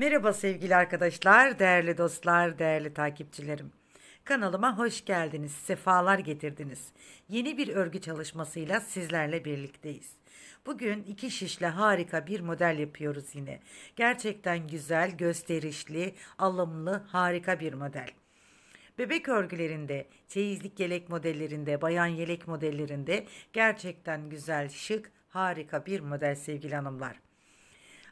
Merhaba sevgili arkadaşlar, değerli dostlar, değerli takipçilerim. Kanalıma hoş geldiniz, sefalar getirdiniz. Yeni bir örgü çalışmasıyla sizlerle birlikteyiz. Bugün iki şişle harika bir model yapıyoruz yine. Gerçekten güzel, gösterişli, alımlı, harika bir model. Bebek örgülerinde, çeyizlik yelek modellerinde, bayan yelek modellerinde gerçekten güzel, şık, harika bir model sevgili hanımlar.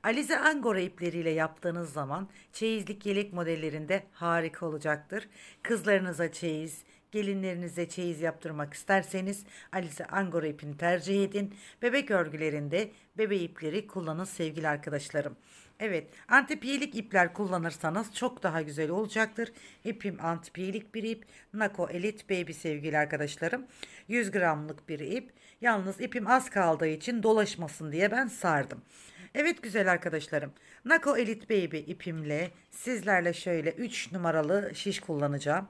Alize Angora ipleriyle yaptığınız zaman çeyizlik yelek modellerinde harika olacaktır. Kızlarınıza çeyiz, gelinlerinize çeyiz yaptırmak isterseniz Alize Angora ipini tercih edin. Bebek örgülerinde bebe ipleri kullanın sevgili arkadaşlarım. Evet antipiyelik ipler kullanırsanız çok daha güzel olacaktır. İpim antipiyelik bir ip. Nako Elite Baby sevgili arkadaşlarım. 100 gramlık bir ip. Yalnız ipim az kaldığı için dolaşmasın diye ben sardım. Evet güzel arkadaşlarım. Nako Elite Baby ipimle sizlerle şöyle 3 numaralı şiş kullanacağım.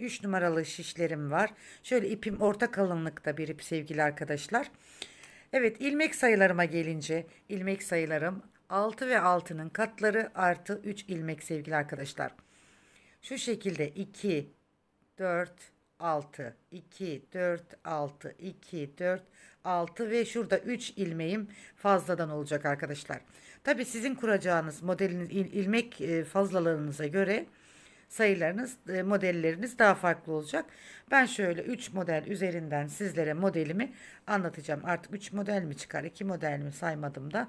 3 numaralı şişlerim var. Şöyle ipim orta kalınlıkta bir ip sevgili arkadaşlar. Evet ilmek sayılarıma gelince ilmek sayılarım 6 ve 6'nın katları artı 3 ilmek sevgili arkadaşlar. Şu şekilde 2, 4, 6, 2, 4, 6, 2, 4, 6 ve şurada 3 ilmeğim fazladan olacak arkadaşlar. Tabi sizin kuracağınız modeliniz il, ilmek e, fazlalarınıza göre sayılarınız e, modelleriniz daha farklı olacak. Ben şöyle 3 model üzerinden sizlere modelimi anlatacağım. Artık 3 model mi çıkar 2 model mi saymadım da.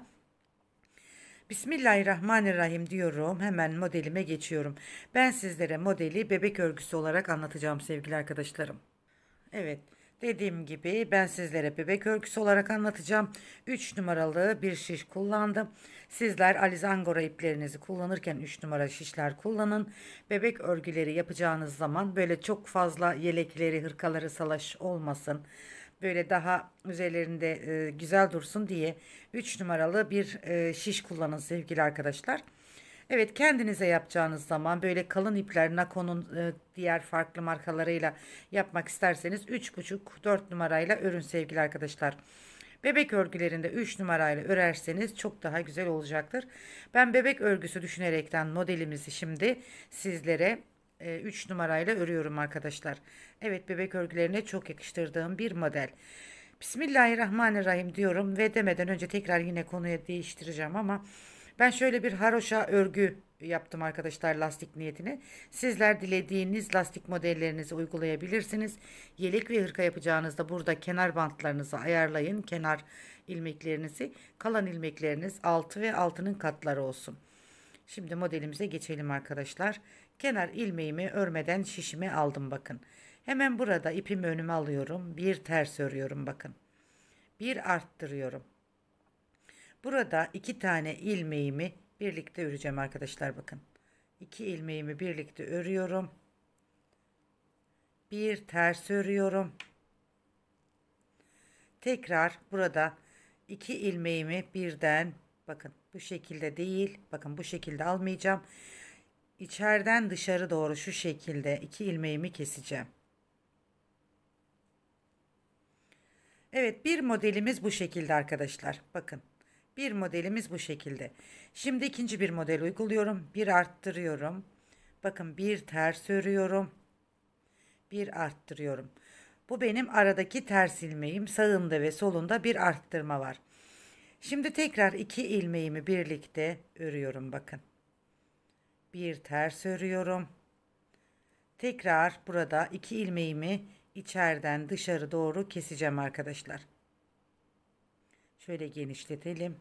Bismillahirrahmanirrahim diyorum. Hemen modelime geçiyorum. Ben sizlere modeli bebek örgüsü olarak anlatacağım sevgili arkadaşlarım. Evet. Evet. Dediğim gibi ben sizlere bebek örgüsü olarak anlatacağım. 3 numaralı bir şiş kullandım. Sizler alizangora iplerinizi kullanırken 3 numara şişler kullanın. Bebek örgüleri yapacağınız zaman böyle çok fazla yelekleri, hırkaları salaş olmasın. Böyle daha üzerlerinde e, güzel dursun diye 3 numaralı bir e, şiş kullanın sevgili arkadaşlar. Evet kendinize yapacağınız zaman böyle kalın ipler Nakon'un e, diğer farklı markalarıyla yapmak isterseniz 3,5-4 numarayla örün sevgili arkadaşlar. Bebek örgülerinde 3 numarayla örerseniz çok daha güzel olacaktır. Ben bebek örgüsü düşünerekten modelimizi şimdi sizlere 3 e, numarayla örüyorum arkadaşlar. Evet bebek örgülerine çok yakıştırdığım bir model. Bismillahirrahmanirrahim diyorum ve demeden önce tekrar yine konuya değiştireceğim ama ben şöyle bir haroşa örgü yaptım arkadaşlar lastik niyetine. Sizler dilediğiniz lastik modellerinizi uygulayabilirsiniz. Yelek ve hırka yapacağınızda burada kenar bantlarınızı ayarlayın. Kenar ilmeklerinizi. Kalan ilmekleriniz 6 ve 6'nın katları olsun. Şimdi modelimize geçelim arkadaşlar. Kenar ilmeğimi örmeden şişimi aldım bakın. Hemen burada ipimi önüme alıyorum. Bir ters örüyorum bakın. Bir arttırıyorum. Burada iki tane ilmeğimi birlikte öreceğim arkadaşlar bakın. İki ilmeğimi birlikte örüyorum. Bir ters örüyorum. Tekrar burada iki ilmeğimi birden bakın bu şekilde değil. Bakın bu şekilde almayacağım. İçeriden dışarı doğru şu şekilde iki ilmeğimi keseceğim. Evet bir modelimiz bu şekilde arkadaşlar. Bakın bir modelimiz bu şekilde. Şimdi ikinci bir model uyguluyorum. Bir arttırıyorum. Bakın bir ters örüyorum. Bir arttırıyorum. Bu benim aradaki ters ilmeğim. Sağında ve solunda bir arttırma var. Şimdi tekrar iki ilmeğimi birlikte örüyorum bakın. Bir ters örüyorum. Tekrar burada iki ilmeğimi içeriden dışarı doğru keseceğim arkadaşlar. Şöyle genişletelim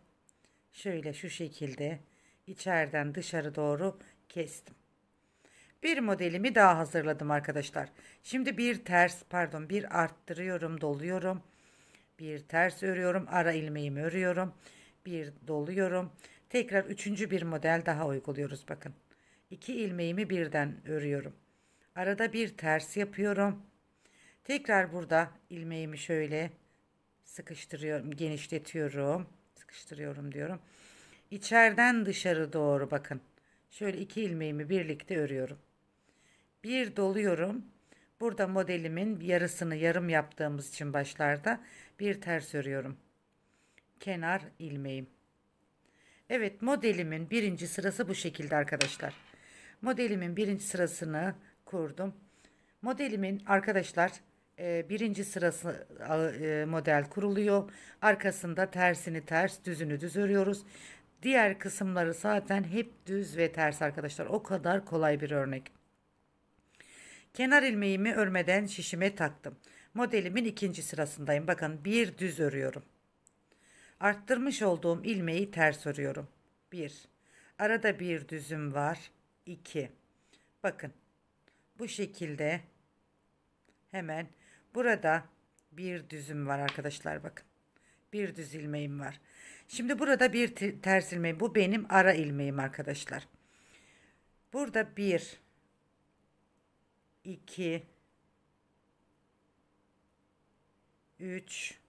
şöyle şu şekilde içeriden dışarı doğru kestim. Bir modelimi daha hazırladım arkadaşlar. Şimdi bir ters pardon bir arttırıyorum doluyorum. Bir ters örüyorum ara ilmeğimi örüyorum. Bir doluyorum. Tekrar üçüncü bir model daha uyguluyoruz bakın. İki ilmeğimi birden örüyorum. Arada bir ters yapıyorum. Tekrar burada ilmeğimi şöyle sıkıştırıyorum genişletiyorum sıkıştırıyorum diyorum. İçeriden dışarı doğru bakın. Şöyle iki ilmeğimi birlikte örüyorum. Bir doluyorum. Burada modelimin yarısını yarım yaptığımız için başlarda bir ters örüyorum. Kenar ilmeğim. Evet modelimin birinci sırası bu şekilde arkadaşlar. Modelimin birinci sırasını kurdum. Modelimin arkadaşlar ee, birinci sırası e, e, model kuruluyor. Arkasında tersini ters, düzünü düz örüyoruz. Diğer kısımları zaten hep düz ve ters arkadaşlar. O kadar kolay bir örnek. Kenar ilmeğimi örmeden şişime taktım. Modelimin ikinci sırasındayım. Bakın bir düz örüyorum. Arttırmış olduğum ilmeği ters örüyorum. bir Arada bir düzüm var. 2. Bakın bu şekilde hemen Burada bir düzüm var arkadaşlar bakın. Bir düz ilmeğim var. Şimdi burada bir ters ilmeğim. Bu benim ara ilmeğim arkadaşlar. Burada bir, iki, üç,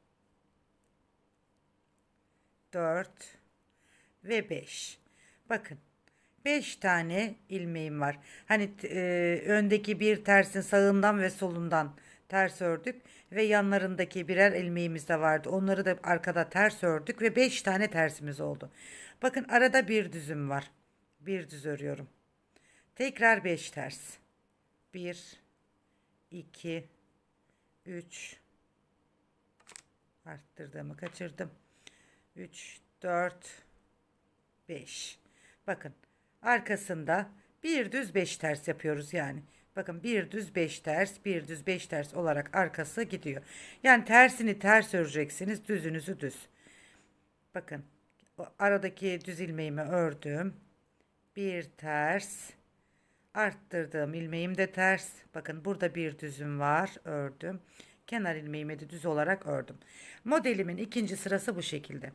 dört ve beş. Bakın 5 tane ilmeğim var. Hani e, öndeki bir tersin sağından ve solundan ters ördük ve yanlarındaki birer ilmeğimiz de vardı. Onları da arkada ters ördük ve 5 tane tersimiz oldu. Bakın arada bir düzüm var. Bir düz örüyorum. Tekrar 5 ters. 1 2 3 arttırdığımı kaçırdım. 3 4 5 Bakın arkasında bir düz 5 ters yapıyoruz yani. Bakın bir düz beş ters bir düz beş ters olarak arkası gidiyor. Yani tersini ters öreceksiniz düzünüzü düz. Bakın aradaki düz ilmeğimi ördüm. Bir ters arttırdığım ilmeğim de ters. Bakın burada bir düzüm var ördüm. Kenar ilmeğimi de düz olarak ördüm. Modelimin ikinci sırası bu şekilde.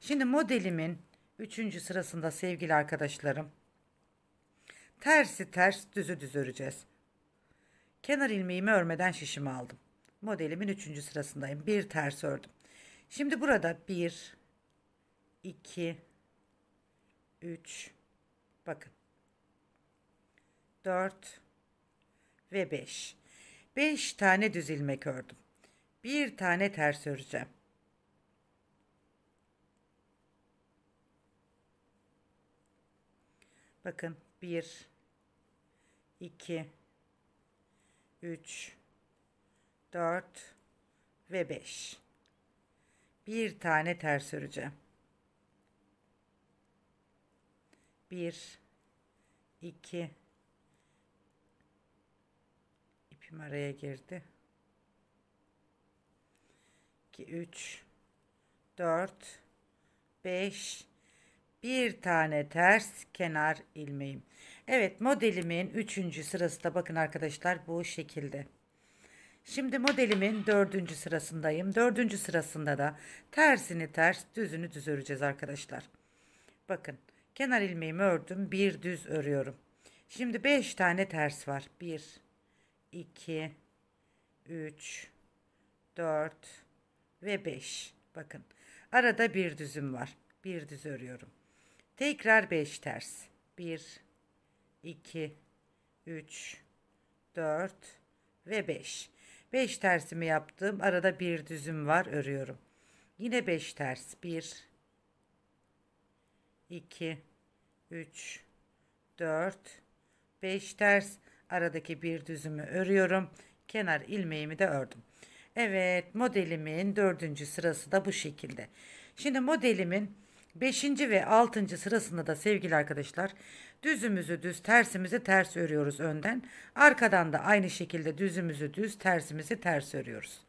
Şimdi modelimin üçüncü sırasında sevgili arkadaşlarım tersi ters düzü düz öreceğiz. Kenar ilmeğimi örmeden şişimi aldım. Modelimin 3. sırasındayım. Bir ters ördüm. Şimdi burada 1 2 3 bakın 4 ve 5. 5 tane düz ilmek ördüm. Bir tane ters öreceğim. Bakın 1 2 3, 4 ve 5. Bir tane ters öreceğim. 1, 2, ipim araya girdi. 2, 3, 4, 5, bir tane ters kenar ilmeğim. Evet modelimin üçüncü sırası da bakın arkadaşlar bu şekilde. Şimdi modelimin dördüncü sırasındayım. Dördüncü sırasında da tersini ters düzünü düz öreceğiz arkadaşlar. Bakın kenar ilmeğimi ördüm bir düz örüyorum. Şimdi beş tane ters var. Bir, iki, üç, dört ve beş. Bakın arada bir düzüm var. Bir düz örüyorum. Tekrar 5 ters. 1, 2, 3, 4 ve 5. 5 tersimi yaptım. Arada bir düzüm var. Örüyorum. Yine 5 ters. 1, 2, 3, 4, 5 ters. Aradaki bir düzümü örüyorum. Kenar ilmeğimi de ördüm. Evet modelimin dördüncü sırası da bu şekilde. Şimdi modelimin 5. ve 6. sırasında da sevgili arkadaşlar düzümüzü düz tersimizi ters örüyoruz önden. Arkadan da aynı şekilde düzümüzü düz tersimizi ters örüyoruz.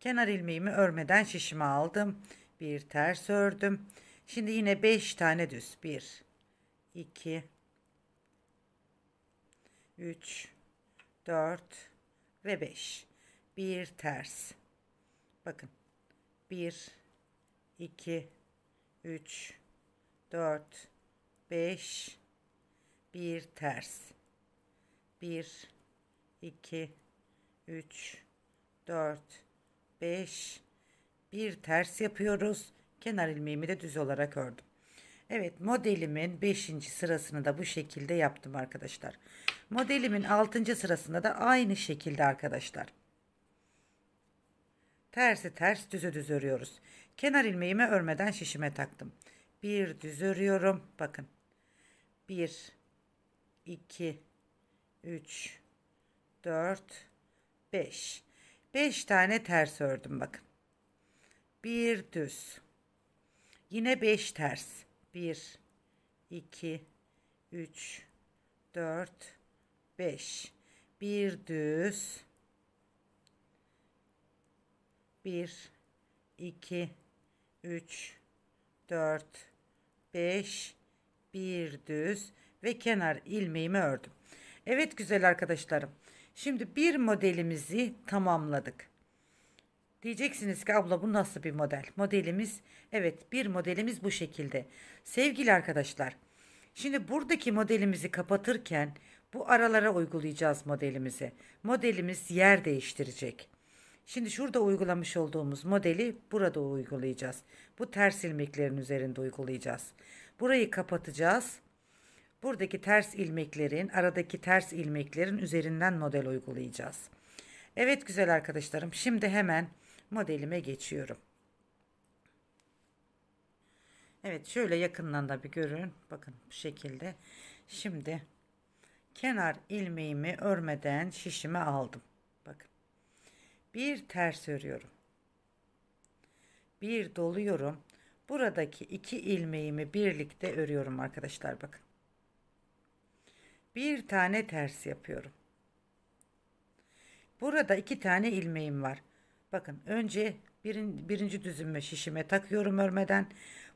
Kenar ilmeğimi örmeden şişime aldım. Bir ters ördüm. Şimdi yine 5 tane düz. 1 2 3 4 ve 5. Bir ters. Bakın. 1, 2, 3, 4, 5, bir ters. 1, 2, 3, 4, 5, bir ters yapıyoruz. Kenar ilmeğimi de düz olarak ördüm. Evet modelimin 5. sırasını da bu şekilde yaptım arkadaşlar. Modelimin 6. sırasında da aynı şekilde arkadaşlar. Tersi ters düzü düz örüyoruz. Kenar ilmeğimi örmeden şişime taktım. Bir düz örüyorum. Bakın. Bir, iki, üç, dört, beş. Beş tane ters ördüm bakın. Bir düz. Yine beş ters. 1 2 3 4 5 bir düz 1, 2, 3, 4, 5, bir düz ve kenar ilmeğimi ördüm. Evet güzel arkadaşlarım. Şimdi bir modelimizi tamamladık. Diyeceksiniz ki abla bu nasıl bir model? Modelimiz evet bir modelimiz bu şekilde. Sevgili arkadaşlar. Şimdi buradaki modelimizi kapatırken bu aralara uygulayacağız modelimizi. Modelimiz yer değiştirecek. Şimdi şurada uygulamış olduğumuz modeli burada uygulayacağız. Bu ters ilmeklerin üzerinde uygulayacağız. Burayı kapatacağız. Buradaki ters ilmeklerin, aradaki ters ilmeklerin üzerinden model uygulayacağız. Evet güzel arkadaşlarım. Şimdi hemen modelime geçiyorum. Evet şöyle yakından da bir görün. Bakın bu şekilde. Şimdi kenar ilmeğimi örmeden şişime aldım bir ters örüyorum. Bir doluyorum. Buradaki iki ilmeğimi birlikte örüyorum arkadaşlar bakın. Bir tane ters yapıyorum. Burada iki tane ilmeğim var. Bakın önce birin, birinci düzüme şişime takıyorum örmeden.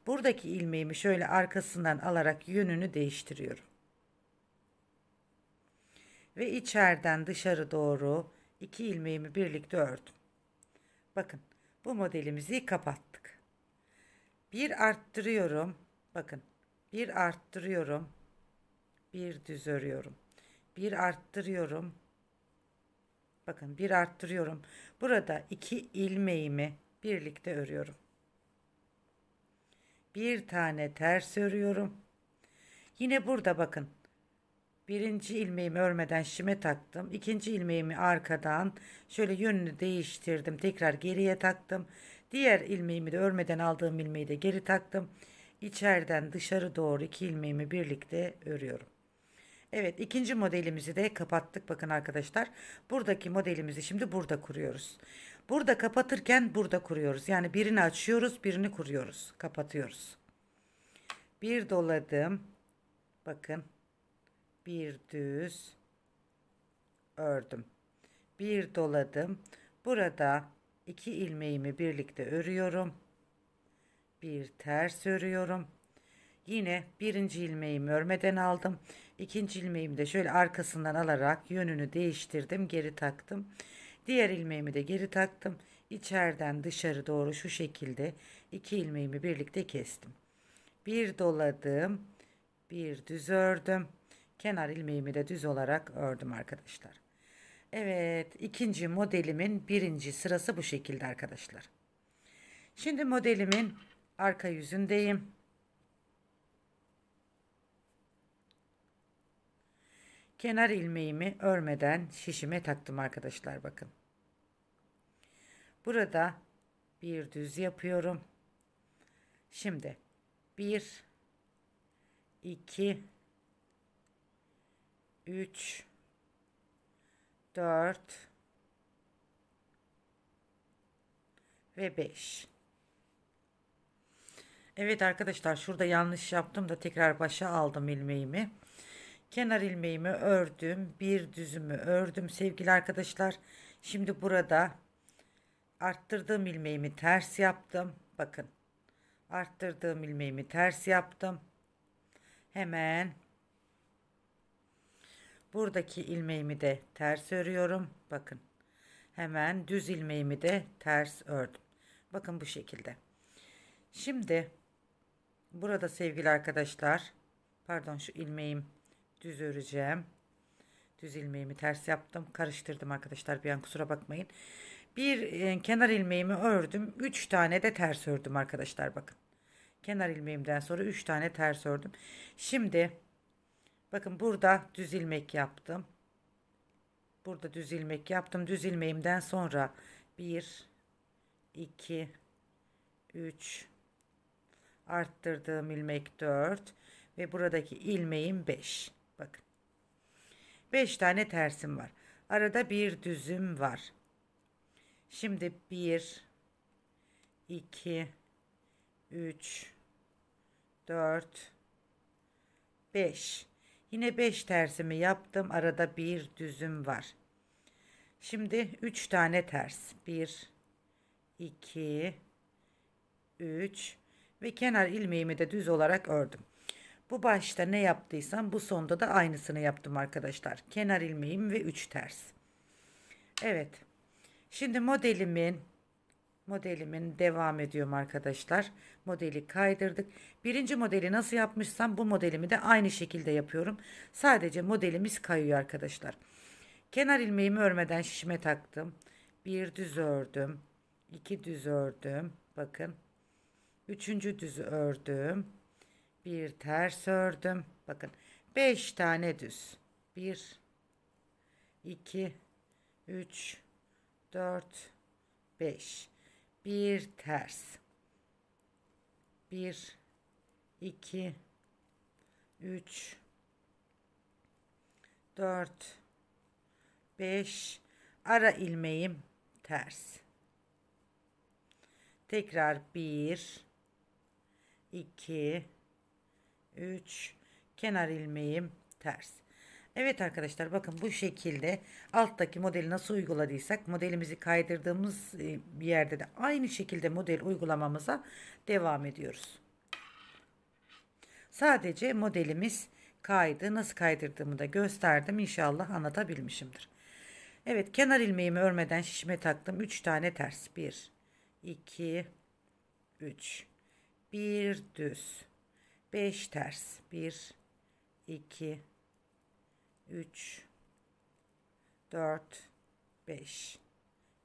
Buradaki ilmeğimi şöyle arkasından alarak yönünü değiştiriyorum. Ve içeriden dışarı doğru 2 ilmeğimi birlikte ördüm. Bakın bu modelimizi kapattık. Bir arttırıyorum. Bakın bir arttırıyorum. Bir düz örüyorum. Bir arttırıyorum. Bakın bir arttırıyorum. Burada iki ilmeğimi birlikte örüyorum. Bir tane ters örüyorum. Yine burada bakın Birinci ilmeğimi örmeden şime taktım. İkinci ilmeğimi arkadan şöyle yönünü değiştirdim. Tekrar geriye taktım. Diğer ilmeğimi de örmeden aldığım ilmeği de geri taktım. İçeriden dışarı doğru iki ilmeğimi birlikte örüyorum. Evet ikinci modelimizi de kapattık. Bakın arkadaşlar buradaki modelimizi şimdi burada kuruyoruz. Burada kapatırken burada kuruyoruz. Yani birini açıyoruz birini kuruyoruz. Kapatıyoruz. Bir doladım. Bakın bir düz ördüm. Bir doladım. Burada iki ilmeğimi birlikte örüyorum. Bir ters örüyorum. Yine birinci ilmeğimi örmeden aldım. ikinci ilmeğimi de şöyle arkasından alarak yönünü değiştirdim. Geri taktım. Diğer ilmeğimi de geri taktım. İçeriden dışarı doğru şu şekilde iki ilmeğimi birlikte kestim. Bir doladım. Bir düz ördüm kenar ilmeğimi de düz olarak ördüm arkadaşlar. Evet ikinci modelimin birinci sırası bu şekilde arkadaşlar. Şimdi modelimin arka yüzündeyim. Kenar ilmeğimi örmeden şişime taktım arkadaşlar bakın. Burada bir düz yapıyorum. Şimdi 1 2 3 4 ve 5 Evet arkadaşlar şurada yanlış yaptım da tekrar başa aldım ilmeğimi kenar ilmeğimi ördüm bir düzümü ördüm sevgili arkadaşlar şimdi burada arttırdığım ilmeğimi ters yaptım bakın arttırdığım ilmeğimi ters yaptım hemen Buradaki ilmeğimi de ters örüyorum. Bakın hemen düz ilmeğimi de ters ördüm. Bakın bu şekilde. Şimdi burada sevgili arkadaşlar pardon şu ilmeğim düz öreceğim. Düz ilmeğimi ters yaptım. Karıştırdım arkadaşlar bir an kusura bakmayın. Bir e, kenar ilmeğimi ördüm. 3 tane de ters ördüm arkadaşlar bakın. Kenar ilmeğimden sonra 3 tane ters ördüm. Şimdi Bakın burada düz ilmek yaptım. Burada düz ilmek yaptım. Düz ilmeğimden sonra 1 2 3 arttırdığım ilmek 4 ve buradaki ilmeğim 5. Bakın. 5 tane tersim var. Arada bir düzüm var. Şimdi 1 2 3 4 5 Yine 5 tersimi yaptım. Arada bir düzüm var. Şimdi 3 tane ters. 1 2 3 ve kenar ilmeğimi de düz olarak ördüm. Bu başta ne yaptıysam bu sonda da aynısını yaptım arkadaşlar. Kenar ilmeğim ve 3 ters. Evet. Şimdi modelimin modelimin devam ediyorum arkadaşlar. Modeli kaydırdık. Birinci modeli nasıl yapmışsam bu modelimi de aynı şekilde yapıyorum. Sadece modelimiz kayıyor arkadaşlar. Kenar ilmeğimi örmeden şişime taktım. Bir düz ördüm. iki düz ördüm. Bakın. Üçüncü düz ördüm. Bir ters ördüm. Bakın. Beş tane düz. Bir. iki, üç, dört, beş bir ters. Bir, iki, üç, dört, beş. Ara ilmeğim ters. Tekrar bir, iki, üç. Kenar ilmeğim ters. Evet arkadaşlar bakın bu şekilde alttaki modeli nasıl uyguladıysak modelimizi kaydırdığımız e, bir yerde de aynı şekilde model uygulamamıza devam ediyoruz. Sadece modelimiz kaydı nasıl kaydırdığımı da gösterdim inşallah anlatabilmişimdir. Evet kenar ilmeğimi örmeden şişime taktım 3 tane ters 1 2 3 1 düz 5 ters 1 2 3 4 5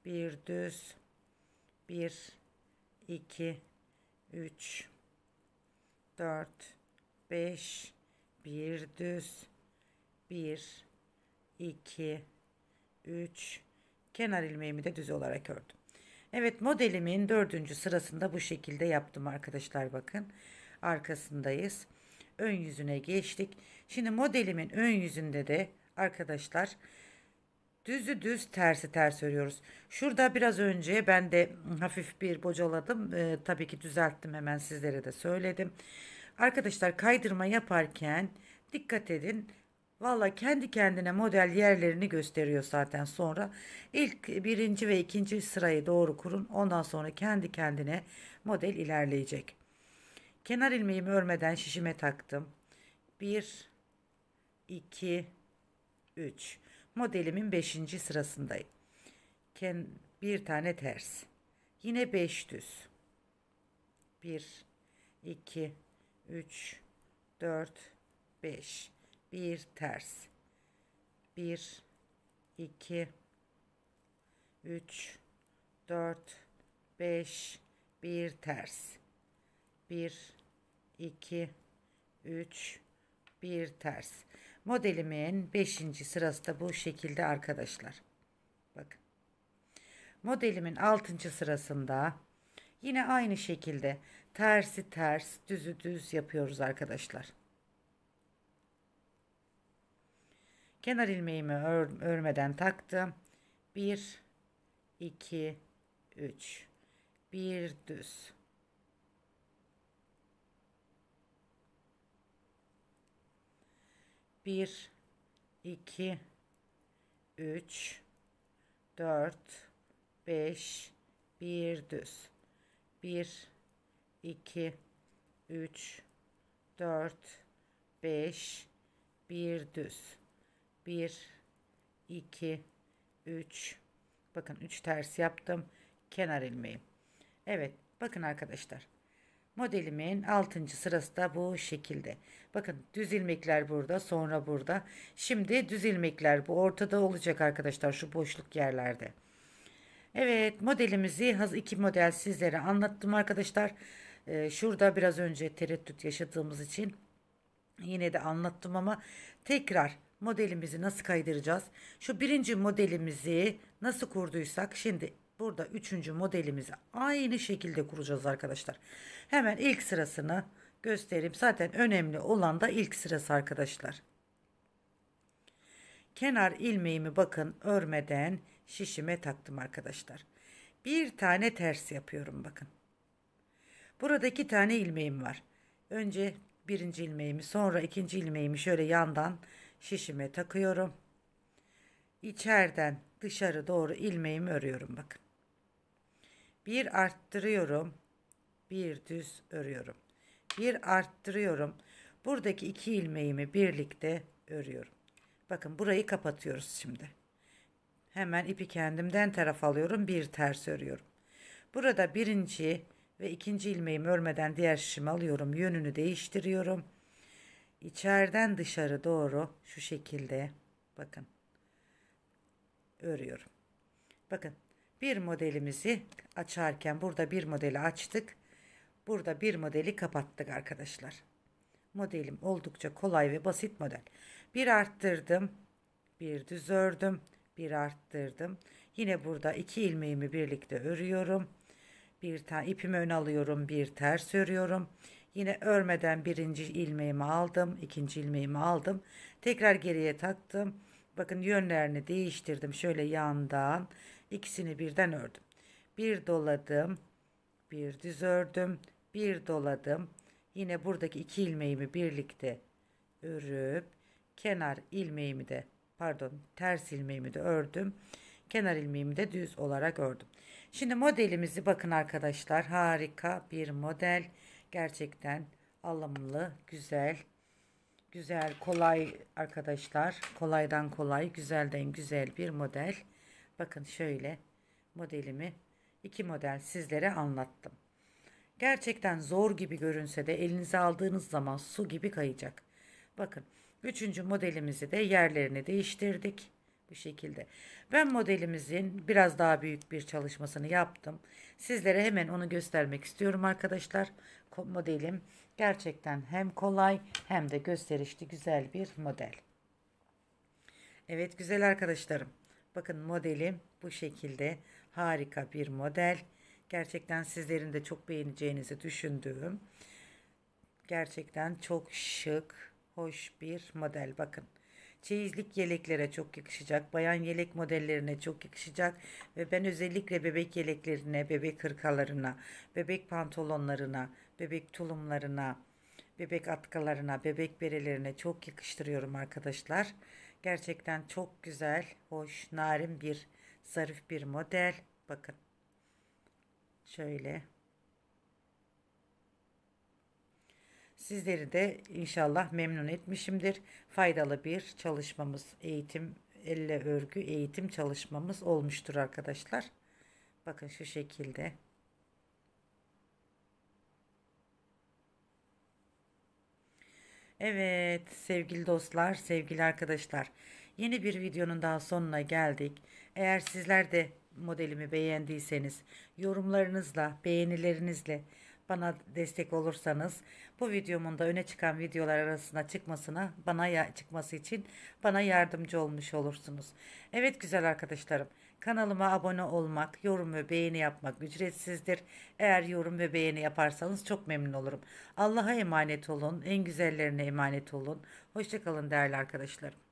bir düz 1 2 3 4 5 bir düz 1 2 3 kenar ilmeğimi de düz olarak ördüm. Evet modelimin dördüncü sırasında bu şekilde yaptım arkadaşlar bakın arkasındayız ön yüzüne geçtik. Şimdi modelimin ön yüzünde de arkadaşlar düzü düz tersi ters örüyoruz. Şurada biraz önce ben de hafif bir bocaladım. Ee, tabii ki düzelttim hemen sizlere de söyledim. Arkadaşlar kaydırma yaparken dikkat edin. Valla kendi kendine model yerlerini gösteriyor zaten sonra. ilk birinci ve ikinci sırayı doğru kurun. Ondan sonra kendi kendine model ilerleyecek. Kenar ilmeğimi örmeden şişime taktım. 1 2 3 modelimin 5. sırasındayım. Ken bir tane ters. Yine 5 düz. 1 2 3 4 5 bir ters. 1 2 3 4 5 bir ters. 1 2 3 bir ters. Modelimin 5. sırası da bu şekilde arkadaşlar. Bakın. Modelimin 6. sırasında yine aynı şekilde tersi ters, düzü düz yapıyoruz arkadaşlar. Kenar ilmeğimi ör, örmeden taktım. 1 2 3 bir düz. 1 2 3 4 5 bir düz 1 2 3 4 5 bir düz 1 2 3 bakın 3 ters yaptım kenar ilmeği Evet bakın arkadaşlar Modelimin 6. sırası da bu şekilde. Bakın düz ilmekler burada sonra burada. Şimdi düz ilmekler bu ortada olacak arkadaşlar şu boşluk yerlerde. Evet modelimizi haz iki model sizlere anlattım arkadaşlar. Ee, şurada biraz önce tereddüt yaşadığımız için yine de anlattım ama tekrar modelimizi nasıl kaydıracağız? Şu birinci modelimizi nasıl kurduysak şimdi Burada üçüncü modelimizi aynı şekilde kuracağız arkadaşlar. Hemen ilk sırasını göstereyim. Zaten önemli olan da ilk sırası arkadaşlar. Kenar ilmeğimi bakın örmeden şişime taktım arkadaşlar. Bir tane ters yapıyorum bakın. Burada iki tane ilmeğim var. Önce birinci ilmeğimi sonra ikinci ilmeğimi şöyle yandan şişime takıyorum. İçeriden dışarı doğru ilmeğimi örüyorum bakın. Bir arttırıyorum. Bir düz örüyorum. Bir arttırıyorum. Buradaki iki ilmeğimi birlikte örüyorum. Bakın burayı kapatıyoruz şimdi. Hemen ipi kendimden taraf alıyorum. Bir ters örüyorum. Burada birinci ve ikinci ilmeğimi örmeden diğer şişimi alıyorum. Yönünü değiştiriyorum. İçeriden dışarı doğru şu şekilde bakın örüyorum. Bakın bir modelimizi açarken burada bir modeli açtık. Burada bir modeli kapattık arkadaşlar. Modelim oldukça kolay ve basit model. Bir arttırdım. Bir düz ördüm. Bir arttırdım. Yine burada iki ilmeğimi birlikte örüyorum. Bir tane ipimi ön alıyorum. Bir ters örüyorum. Yine örmeden birinci ilmeğimi aldım. ikinci ilmeğimi aldım. Tekrar geriye taktım. Bakın yönlerini değiştirdim. Şöyle yandan İkisini birden ördüm. Bir doladım, bir düz ördüm, bir doladım. Yine buradaki iki ilmeğimi birlikte örüp kenar ilmeğimi de pardon ters ilmeğimi de ördüm. Kenar ilmeğimi de düz olarak ördüm. Şimdi modelimizi bakın arkadaşlar. Harika bir model. Gerçekten alımlı, güzel. Güzel, kolay arkadaşlar. Kolaydan kolay, güzelden güzel bir model. Bakın şöyle modelimi iki model sizlere anlattım. Gerçekten zor gibi görünse de elinize aldığınız zaman su gibi kayacak. Bakın üçüncü modelimizi de yerlerini değiştirdik bu şekilde. Ben modelimizin biraz daha büyük bir çalışmasını yaptım. Sizlere hemen onu göstermek istiyorum arkadaşlar. Modelim gerçekten hem kolay hem de gösterişli güzel bir model. Evet güzel arkadaşlarım. Bakın modelim bu şekilde harika bir model. Gerçekten sizlerin de çok beğeneceğinizi düşündüğüm gerçekten çok şık, hoş bir model. Bakın çeyizlik yeleklere çok yakışacak. Bayan yelek modellerine çok yakışacak. Ve ben özellikle bebek yeleklerine, bebek hırkalarına, bebek pantolonlarına, bebek tulumlarına, bebek atkalarına, bebek berelerine çok yakıştırıyorum arkadaşlar. Gerçekten çok güzel, hoş, narin bir, zarif bir model. Bakın. Şöyle. Sizleri de inşallah memnun etmişimdir. Faydalı bir çalışmamız, eğitim, elle örgü eğitim çalışmamız olmuştur arkadaşlar. Bakın şu şekilde. Evet sevgili dostlar, sevgili arkadaşlar. Yeni bir videonun daha sonuna geldik. Eğer sizler de modelimi beğendiyseniz yorumlarınızla, beğenilerinizle bana destek olursanız bu videomun da öne çıkan videolar arasına çıkmasına bana ya çıkması için bana yardımcı olmuş olursunuz. Evet güzel arkadaşlarım kanalıma abone olmak, yorum ve beğeni yapmak ücretsizdir. Eğer yorum ve beğeni yaparsanız çok memnun olurum. Allah'a emanet olun, en güzellerine emanet olun. Hoşçakalın değerli arkadaşlarım.